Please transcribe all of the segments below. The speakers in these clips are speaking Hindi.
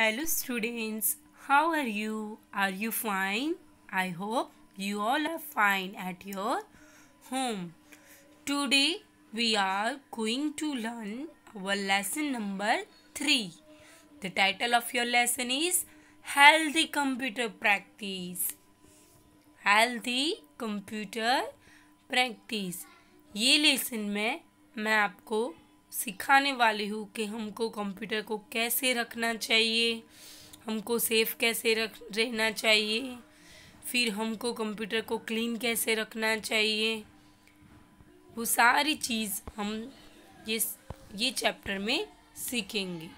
hello students how are you are you fine i hope you all are fine at your home today we are going to learn our lesson number 3 the title of your lesson is healthy computer practice healthy computer practice ये लेसन में मैं आपको सिखाने वाली हूँ कि हमको कंप्यूटर को कैसे रखना चाहिए हमको सेफ कैसे रख रहना चाहिए फिर हमको कंप्यूटर को क्लीन कैसे रखना चाहिए वो सारी चीज़ हम ये ये चैप्टर में सीखेंगे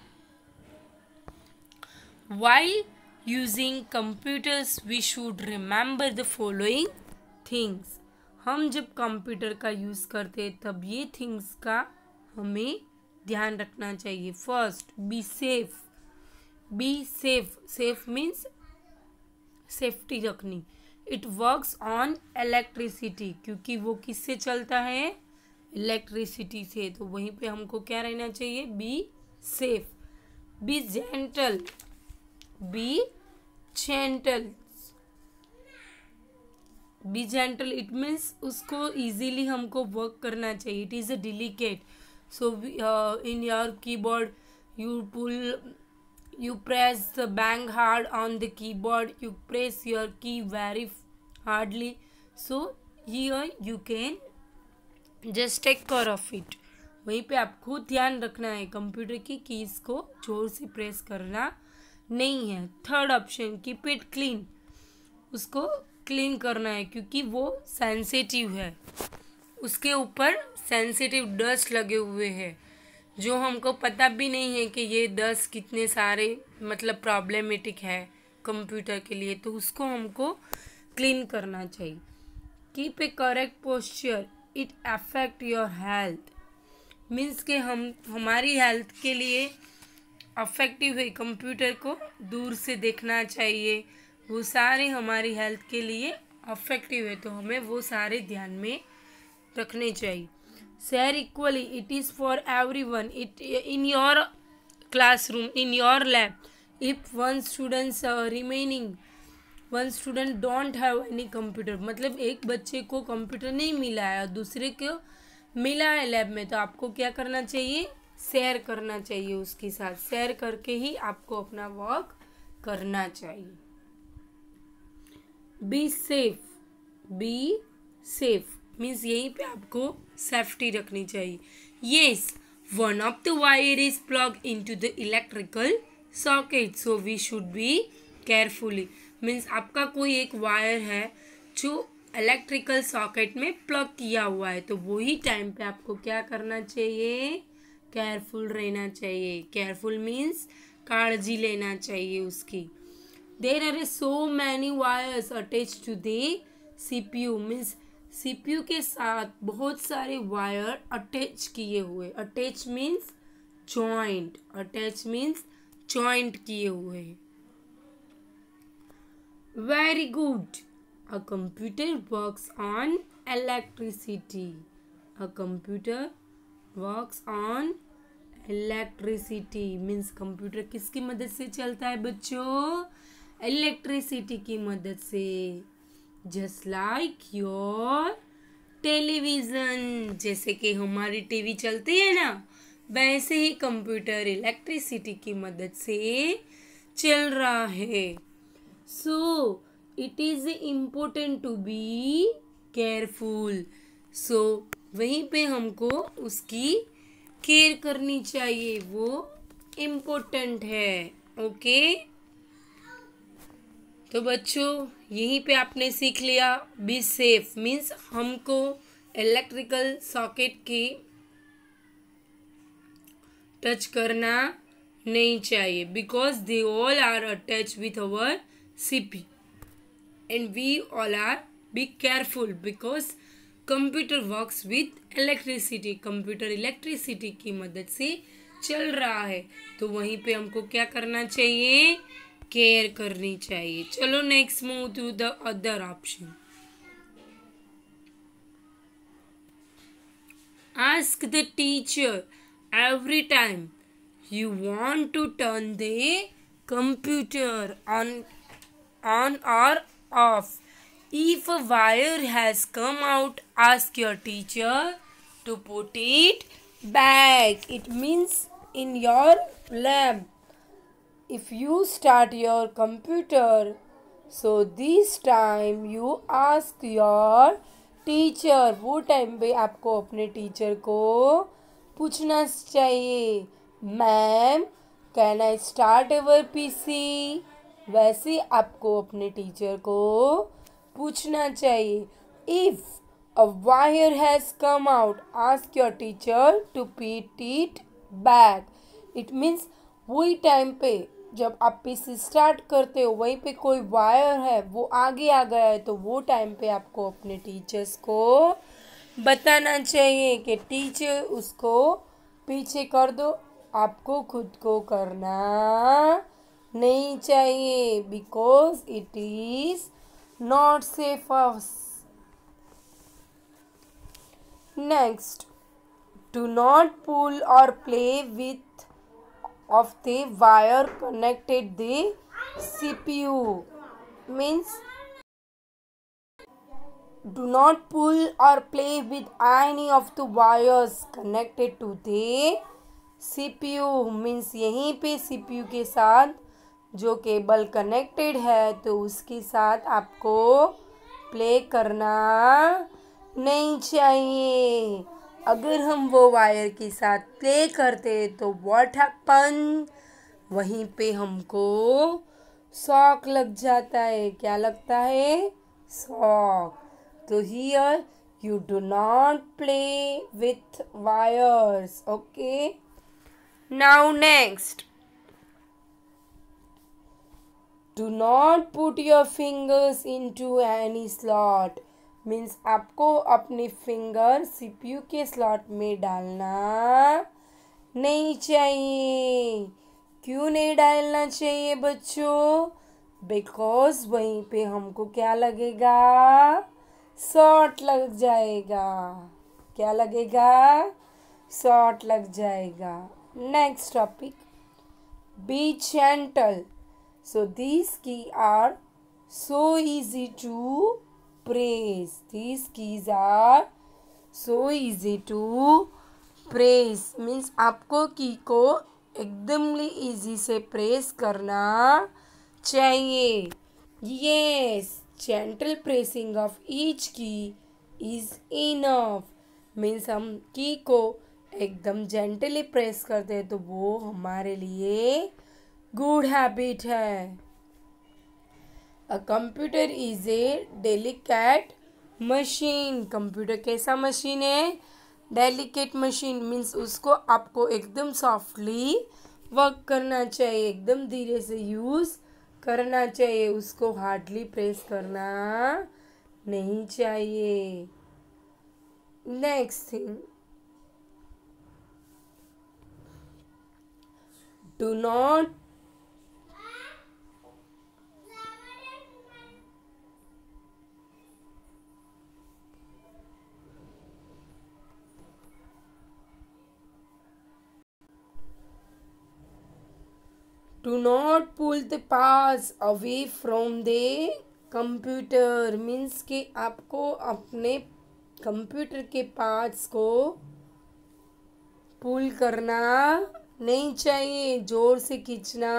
why using computers we should remember the following things हम जब कंप्यूटर का यूज़ करते तब ये थिंग्स का हमें ध्यान रखना चाहिए first be safe be safe safe means safety रखनी इट वर्क्स ऑन इलेक्ट्रिसिटी क्योंकि वो किससे चलता है इलेक्ट्रिसिटी से तो वहीं पे हमको क्या रहना चाहिए be safe be gentle be gentle be gentle it means उसको इजीली हमको वर्क करना चाहिए it is a delicate so we, uh, in your keyboard you pull you press the bang hard on the keyboard you press your key very hardly so here you can just take care of it वहीं पे आपको ध्यान रखना है कंप्यूटर की कीज़ को जोर से प्रेस करना नहीं है third option keep it clean उसको क्लीन करना है क्योंकि वो सेंसिटिव है उसके ऊपर सेंसिटिव डस्ट लगे हुए हैं जो हमको पता भी नहीं है कि ये दस कितने सारे मतलब प्रॉब्लमेटिक है कंप्यूटर के लिए तो उसको हमको क्लीन करना चाहिए keep a correct posture it affect your health means के हम हमारी हेल्थ के लिए अफेक्टिव है कंप्यूटर को दूर से देखना चाहिए वो सारे हमारी हेल्थ के लिए अफेक्टिव है तो हमें वो सारे ध्यान में रखने चाहिए share equally it is for everyone it in your class room in your lab if one student remaining one student don't have any computer मतलब एक बच्चे को कंप्यूटर नहीं मिला है और दूसरे को मिला है लैब में तो आपको क्या करना चाहिए शेयर करना चाहिए उसके साथ शेयर करके ही आपको अपना वर्क करना चाहिए be safe be safe means यहीं पे आपको सेफ्टी रखनी चाहिए yes one of the wire is plug into the electrical socket so we should be carefully means आपका कोई एक वायर है जो इलेक्ट्रिकल सॉकेट में प्लग किया हुआ है तो वही टाइम पे आपको क्या करना चाहिए केयरफुल रहना चाहिए केयरफुल मीन्स काळजी लेना चाहिए उसकी there are so many wires attach to the C P U means CPU के साथ बहुत सारे वायर अटैच किए हुए attach means joint attach means joint किए हुए very good a computer works on electricity a computer works on electricity means computer किसकी मदद से चलता है बच्चों इलेक्ट्रिसिटी की मदद से जस्ट लाइक योर टेलीविजन जैसे कि हमारी टीवी चलती है ना वैसे ही कंप्यूटर इलेक्ट्रिसिटी की मदद से चल रहा है so it is important to be careful so वहीं पे हमको उसकी केयर करनी चाहिए वो इम्पोर्टेंट है ओके okay? तो बच्चों यहीं पे आपने सीख लिया बी सेफ मीन्स हमको इलेक्ट्रिकल सॉकेट की टच करना नहीं चाहिए because they all are attach with our CP and we all are be careful because computer works with electricity computer electricity की मदद से चल रहा है तो वहीं पे हमको क्या करना चाहिए केयर करनी चाहिए चलो next move to the other option ask the teacher every time you want to turn the computer on on और off if a wire has come out ask your teacher to put it back it means in your lab if you start your computer so this time you ask your teacher वो टाइम पे आपको अपने टीचर को पूछना चाहिए ma'am can I start ever PC वैसे आपको अपने टीचर को पूछना चाहिए if a wire has come out ask your teacher to put it back it means वही टाइम पे जब आप पी स्टार्ट करते हो वहीं पे कोई वायर है वो आगे आ गया है तो वो टाइम पे आपको अपने टीचर्स को बताना चाहिए कि टीचर उसको पीछे कर दो आपको खुद को करना नहीं चाहिए because it is not safe next do not pull और play with of the wire connected the CPU means do not pull or play with any of the wires connected to the CPU means yahi pe CPU ke sath जो केबल कनेक्टेड है तो उसके साथ आपको प्ले करना नहीं चाहिए अगर हम वो वायर के साथ प्ले करते तो वॉट हैपन वहीं पे हमको सॉक लग जाता है क्या लगता है सॉक तो here you do not play with wires okay now next do not put your fingers into any slot means आपको अपनी फिंगर सीपीयू के स्लॉट में डालना नहीं चाहिए क्यों नहीं डालना चाहिए बच्चों बिकॉज वहीं पे हमको क्या लगेगा शॉर्ट लग जाएगा क्या लगेगा शॉर्ट लग जाएगा next topic be gentle so these key are so easy to press this keys are so easy to press means आपको की को एकदम इजी से प्रेस करना चाहिए ये gentle pressing of each key is enough means हम की को एकदम जेंटली प्रेस करते हैं तो वो हमारे लिए गुड हैबिट है a computer is a delicate machine computer कैसा मशीन है डेलीकेट मशीन मीन्स उसको आपको एकदम सॉफ्टली वर्क करना चाहिए एकदम धीरे से यूज़ करना चाहिए उसको हार्डली प्रेस करना नहीं चाहिए next thing do not do not pull the pass away from the computer means के आपको अपने कंप्यूटर के parts को पुल करना नहीं चाहिए जोर से खींचना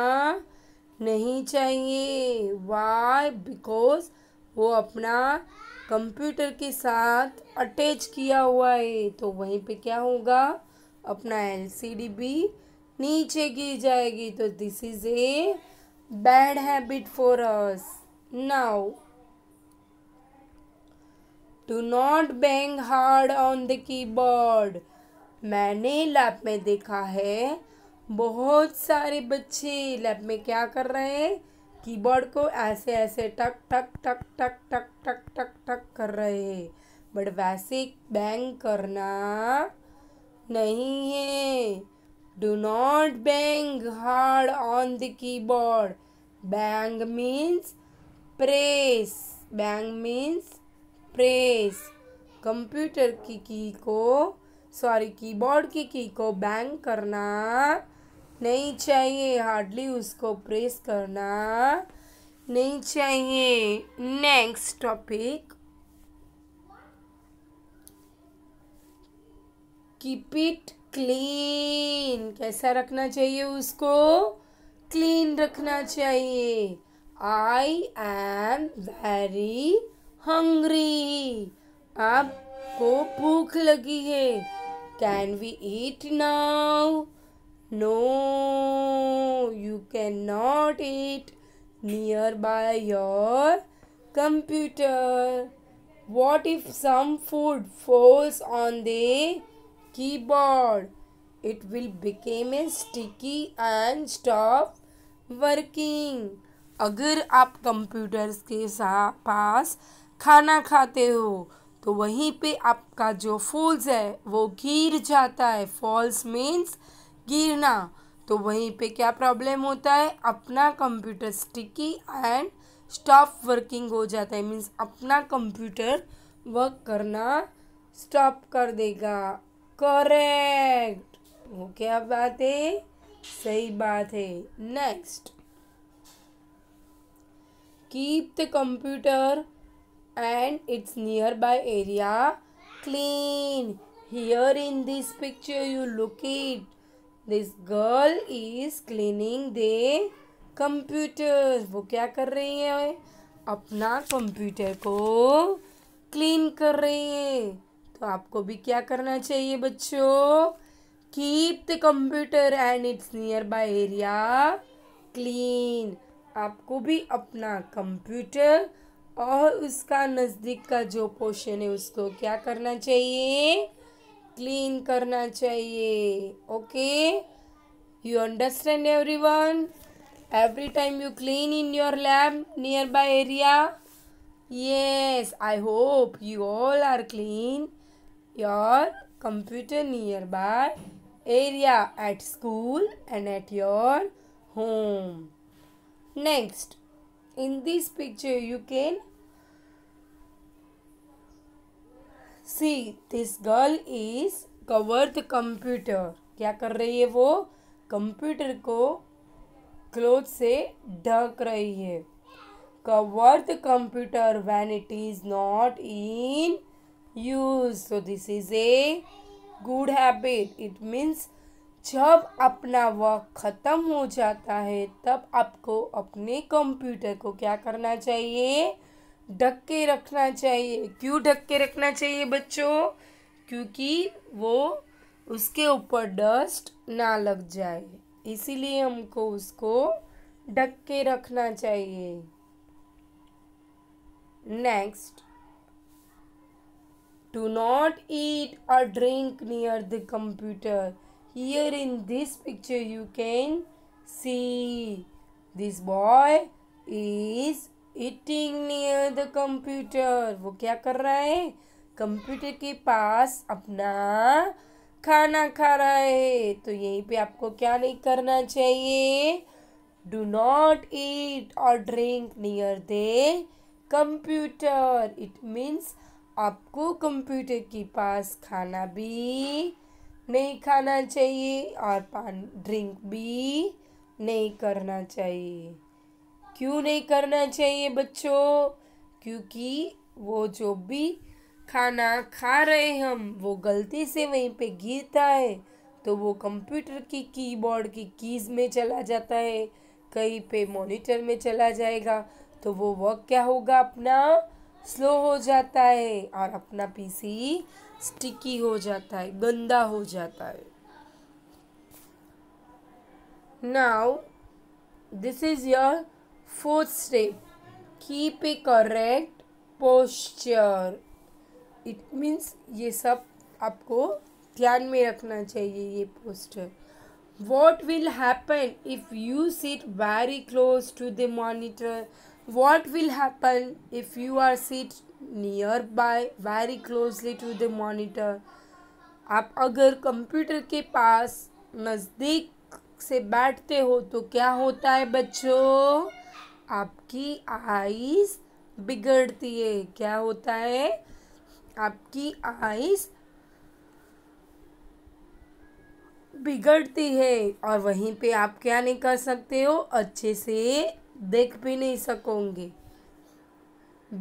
नहीं चाहिए वाई बिकॉज वो अपना कंप्यूटर के साथ अटैच किया हुआ है तो वहीं पे क्या होगा अपना डी भी नीचे गिर जाएगी तो this is a bad habit for us now do not bang hard on the keyboard मैंने लैब में देखा है बहुत सारे बच्चे लैब में क्या कर रहे हैं कीबोर्ड को ऐसे ऐसे टक टक टक टक टक टक टक टक कर रहे हैं बट वैसे बैंग करना नहीं है Do not bang hard on the keyboard. Bang means press bang means press computer की की को सॉरी कीबोर्ड की की को बैंग करना नहीं चाहिए हार्डली उसको प्रेस करना नहीं चाहिए next topic keep it clean कैसा रखना चाहिए उसको क्लीन रखना चाहिए आई एम वेरी हंग्री आपको भूख लगी है can we eat now no you can not eat near by your computer what if some food falls on the keyboard. It will become a sticky and stop working. अगर आप कंप्यूटर्स के पास खाना खाते हो तो वहीं पे आपका जो फॉल्स है वो गिर जाता है फॉल्स मीन्स गिरना तो वहीं पे क्या प्रॉब्लम होता है अपना computer sticky and stop working हो जाता है मीन्स अपना कंप्यूटर वर्क करना स्टॉप कर देगा करेक्ट वो क्या बात है सही बात है next keep the computer and its near by area clean here in this picture you look it this girl is cleaning the computer वो क्या कर रही है अपना कंप्यूटर को क्लीन कर रही है तो आपको भी क्या करना चाहिए बच्चों keep the computer and its near by area clean आपको भी अपना कंप्यूटर और उसका नज़दीक का जो पोर्शन है उसको क्या करना चाहिए क्लीन करना चाहिए okay you understand every one every time you clean in your lab near by area yes I hope you all are clean your computer nearby area at school and at your home. Next, in this picture you can see this girl is cover the computer. क्या कर रही है वो कंप्यूटर को क्लोथ से ढक रही है cover the computer when it is not in use तो this is a good habit it means जब अपना वर्क ख़त्म हो जाता है तब आपको अपने कंप्यूटर को क्या करना चाहिए ढक के रखना चाहिए क्यों ढक के रखना चाहिए बच्चों क्योंकि वो उसके ऊपर डस्ट ना लग जाए इसीलिए हमको उसको ढक के रखना चाहिए next Do not eat or drink near the computer. Here in this picture you can see this boy is eating near the computer. वो क्या कर रहा है कंप्यूटर के पास अपना खाना खा रहा है तो यहीं पे आपको क्या नहीं करना चाहिए डू नॉट ईट और drink near the computer it means आपको कंप्यूटर के पास खाना भी नहीं खाना चाहिए और पान ड्रिंक भी नहीं करना चाहिए क्यों नहीं करना चाहिए बच्चों क्योंकि वो जो भी खाना खा रहे हम वो गलती से वहीं पे गिरता है तो वो कंप्यूटर की कीबोर्ड की कीज़ में चला जाता है कहीं पे मॉनिटर में चला जाएगा तो वो वक्त क्या होगा अपना स्लो हो जाता है और अपना पीसी स्टिकी हो जाता है गंदा हो जाता है now this is your fourth step keep a correct posture it means ये सब आपको ध्यान में रखना चाहिए ये posture what will happen if you sit very close to the monitor what will happen if you are sit nearby very closely to the monitor आप अगर कंप्यूटर के पास नज़दीक से बैठते हो तो क्या होता है बच्चों आपकी आईज बिगड़ती है क्या होता है आपकी आईज बिगड़ती है और वहीं पे आप क्या नहीं कर सकते हो अच्छे से देख भी नहीं सकोगे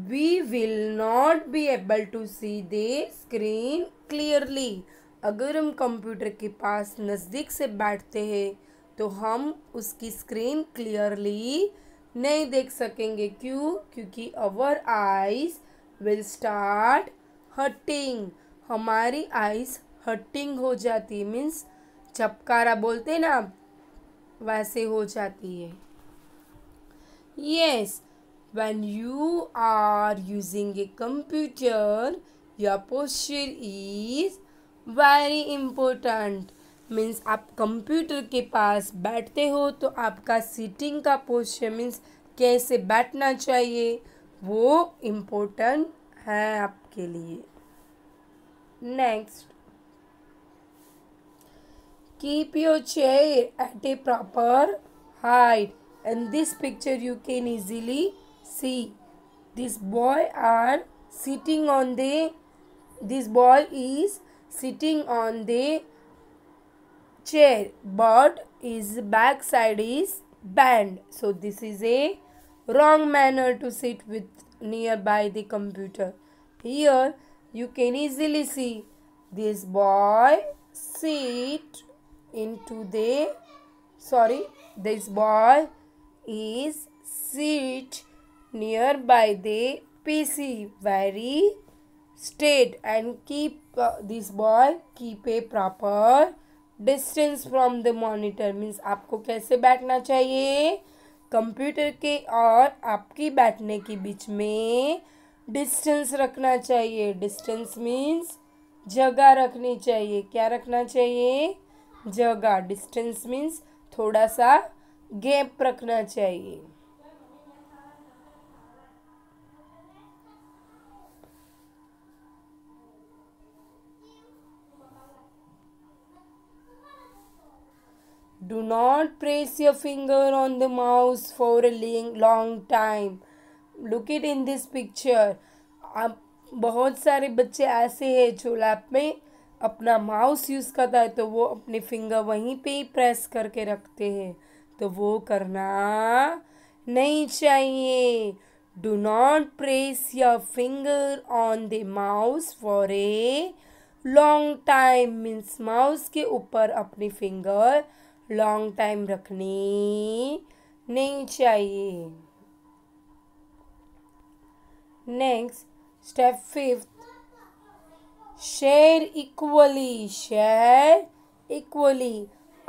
we will not be able to see the screen clearly अगर हम कंप्यूटर के पास नज़दीक से बैठते हैं तो हम उसकी स्क्रीन क्लियरली नहीं देख सकेंगे क्यों क्योंकि our eyes will start hurting हमारी आइज हटिंग हो जाती है मीन्स चपकारा बोलते ना वैसे हो जाती है Yes, when you are using a computer, your posture is very important. Means आप कंप्यूटर के पास बैठते हो तो आपका सीटिंग का पोस्चर मीन्स कैसे बैठना चाहिए वो इम्पोर्टेंट है आपके लिए next keep your chair at a proper height in this picture you can easily see this boy are sitting on the this boy is sitting on the chair but his back side is bent so this is a wrong manner to sit with nearby the computer here you can easily see this boy sit into the sorry this boy is sit nearby the PC very stayed and keep uh, this boy keep a proper distance from the monitor means आपको कैसे बैठना चाहिए कंप्यूटर के और आपकी बैठने के बीच में डिस्टेंस रखना चाहिए डिस्टेंस मीन्स जगह रखनी चाहिए क्या रखना चाहिए जगह डिस्टेंस मीन्स थोड़ा सा गैप रखना चाहिए do not press your finger on the mouse for a long time look it in this picture अब बहुत सारे बच्चे ऐसे हैं जो लैप में अपना माउस यूज़ करता है तो वो अपने फिंगर वहीं पे ही प्रेस करके रखते हैं तो वो करना नहीं चाहिए do not press your finger on the mouse for a long time means mouse के ऊपर अपनी फिंगर लॉन्ग टाइम रखनी नहीं चाहिए next step fifth share equally share equally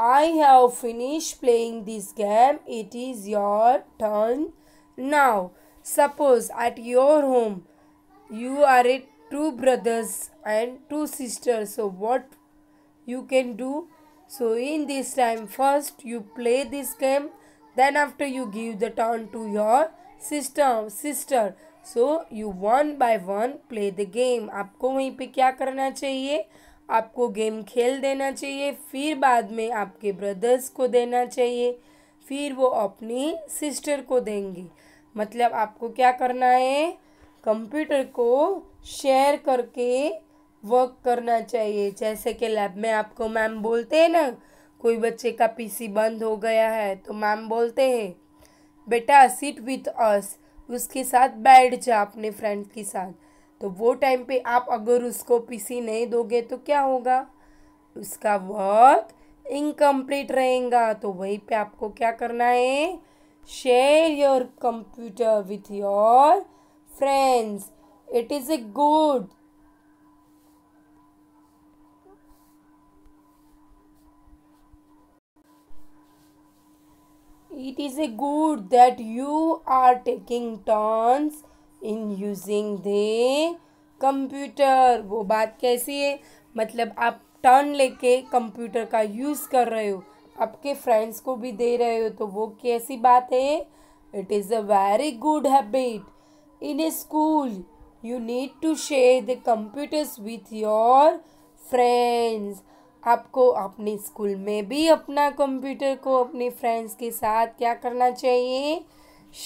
I have finished playing this game. It is your turn now. Suppose at your home you are a two brothers and two sisters. So what you can do? So in this time first you play this game. Then after you give the turn to your sister sister. So you one by one play the game. आपको वहीं पे क्या करना चाहिए आपको गेम खेल देना चाहिए फिर बाद में आपके ब्रदर्स को देना चाहिए फिर वो अपनी सिस्टर को देंगे मतलब आपको क्या करना है कंप्यूटर को शेयर करके वर्क करना चाहिए जैसे कि लैब में आपको मैम बोलते हैं ना कोई बच्चे का पीसी बंद हो गया है तो मैम बोलते हैं बेटा सिट विथ अस उसके साथ बैठ जा अपने फ्रेंड के साथ तो वो टाइम पे आप अगर उसको पीसी नहीं दोगे तो क्या होगा उसका वर्क इनकम्प्लीट रहेगा तो वहीं पे आपको क्या करना है share your computer with your friends it is a good it is a good that you are taking turns in using the computer वो बात कैसी है मतलब आप टर्न लेके कंप्यूटर का यूज़ कर रहे हो आपके फ्रेंड्स को भी दे रहे हो तो वो कैसी बात है it is a very good habit in a school you need to share the computers with your friends आपको अपने स्कूल में भी अपना कंप्यूटर को अपने फ्रेंड्स के साथ क्या करना चाहिए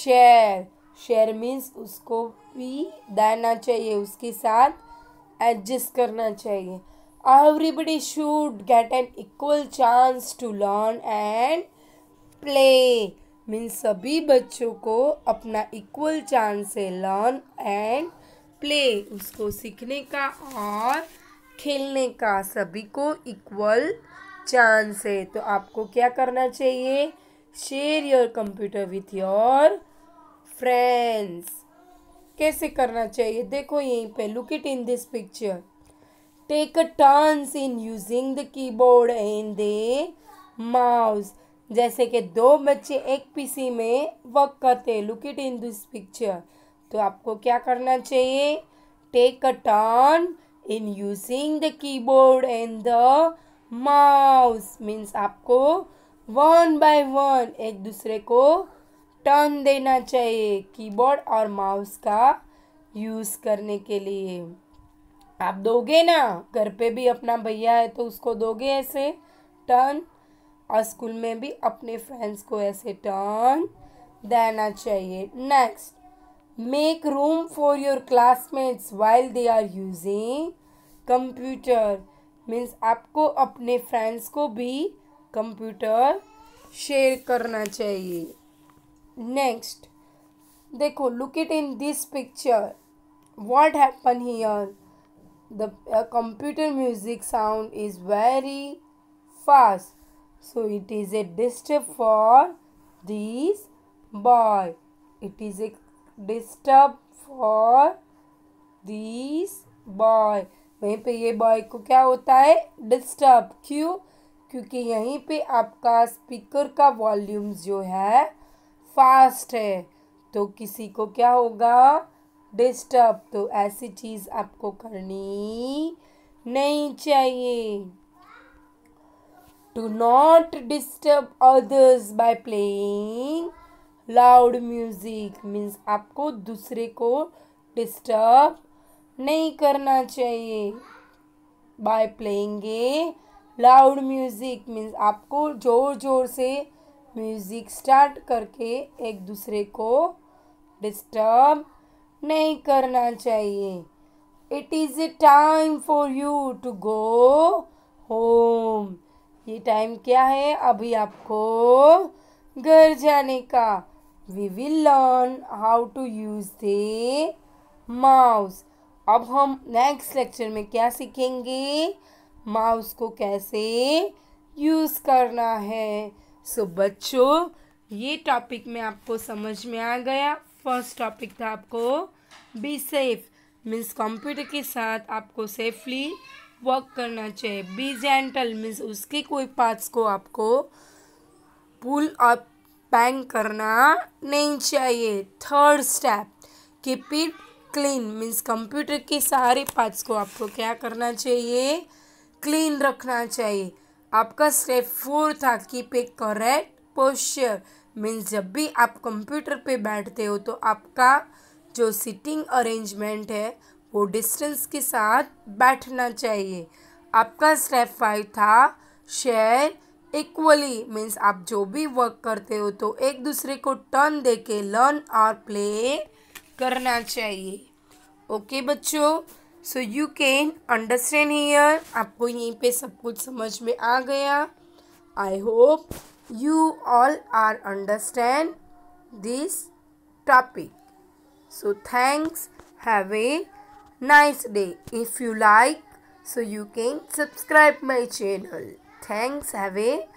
शेयर शेयर मीन्स उसको भी देना चाहिए उसके साथ एडजस्ट करना चाहिए everybody should get an equal chance to learn and play means सभी बच्चों को अपना इक्वल चांस है लर्न एंड प्ले उसको सीखने का और खेलने का सभी को इक्वल चांस है तो आपको क्या करना चाहिए share your computer with your friends कैसे करना चाहिए देखो यहीं पे look it in this picture take turns in using the keyboard and the mouse जैसे कि दो बच्चे एक पीसी में वर्क करते हैं look it in this picture तो आपको क्या करना चाहिए take a turn in using the keyboard and the mouse means आपको वन बाय वन एक दूसरे को टर्न देना चाहिए कीबोर्ड और माउस का यूज़ करने के लिए आप दोगे ना घर पे भी अपना भैया है तो उसको दोगे ऐसे टर्न और स्कूल में भी अपने फ्रेंड्स को ऐसे टर्न देना चाहिए next make room for your classmates while they are using computer means आपको अपने फ्रेंड्स को भी कंप्यूटर शेयर करना चाहिए नेक्स्ट देखो look it in this picture what happened here the uh, computer music sound is very fast so it is a disturb for this boy it is a disturb for this boy वहीं पे ये बॉय को क्या होता है डिस्टर्ब क्यों क्योंकि यहीं पे आपका स्पीकर का वॉल्यूम जो है फास्ट है तो किसी को क्या होगा डिस्टर्ब तो ऐसी चीज़ आपको करनी नहीं चाहिए to not disturb others by playing loud music means आपको दूसरे को डिस्टर्ब नहीं करना चाहिए by playing a loud music means आपको जोर जोर से म्यूज़िक स्टार्ट करके एक दूसरे को डिस्टर्ब नहीं करना चाहिए it is a time for you to go home ये टाइम क्या है अभी आपको घर जाने का we will learn how to use the mouse अब हम नेक्स्ट लेक्चर में क्या सीखेंगे माउस को कैसे यूज़ करना है सो so, बच्चों ये टॉपिक में आपको समझ में आ गया फर्स्ट टॉपिक था आपको बी सेफ मीन्स कंप्यूटर के साथ आपको सेफली वर्क करना चाहिए बी जेंटल मीन्स उसके कोई पार्ट्स को आपको पुल अप पैंग करना नहीं चाहिए third step keep it clean means computer के सारे पार्ट्स को आपको क्या करना चाहिए क्लीन रखना चाहिए आपका स्टेप फोर था keep a correct posture means जब भी आप कंप्यूटर पे बैठते हो तो आपका जो सिटिंग अरेंजमेंट है वो डिस्टेंस के साथ बैठना चाहिए आपका स्टेप फाइव था शेयर इक्वली मीन्स आप जो भी वर्क करते हो तो एक दूसरे को टर्न दे के लर्न और प्ले करना चाहिए ओके बच्चों so you can understand here आपको यहीं पे सब कुछ समझ में आ गया I hope you all are understand this topic so thanks have a nice day if you like so you can subscribe my channel thanks have A